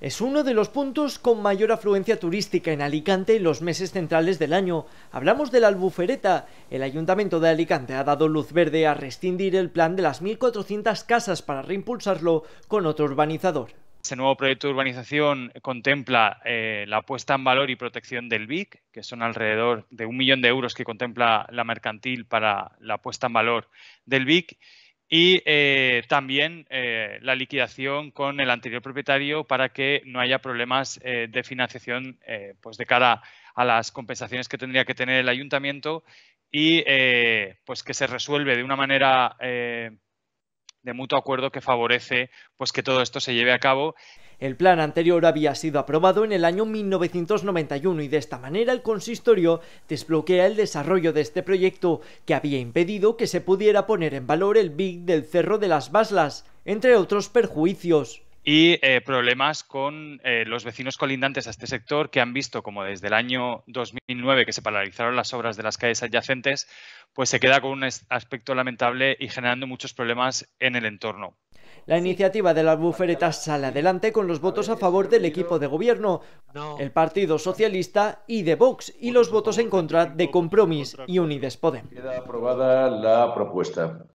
Es uno de los puntos con mayor afluencia turística en Alicante en los meses centrales del año. Hablamos de la Albufereta. El Ayuntamiento de Alicante ha dado luz verde a rescindir el plan de las 1.400 casas para reimpulsarlo con otro urbanizador. Este nuevo proyecto de urbanización contempla eh, la puesta en valor y protección del BIC, que son alrededor de un millón de euros que contempla la mercantil para la puesta en valor del BIC y eh, también eh, la liquidación con el anterior propietario para que no haya problemas eh, de financiación pues de cara a las compensaciones que tendría que tener el ayuntamiento y pues que se resuelve de una manera de mutuo acuerdo que favorece pues que todo esto se lleve a cabo el plan anterior había sido aprobado en el año 1991 y de esta manera el consistorio desbloquea el desarrollo de este proyecto que había impedido que se pudiera poner en valor el BIC del Cerro de las Baslas, entre otros perjuicios y eh, problemas con eh, los vecinos colindantes a este sector que han visto como desde el año 2009 que se paralizaron las obras de las calles adyacentes, pues se queda con un aspecto lamentable y generando muchos problemas en el entorno. La iniciativa de la bufereta sale adelante con los votos a favor del equipo de gobierno, el Partido Socialista y de Vox, y los votos en contra de Compromis y Unides Podem. Queda aprobada la propuesta.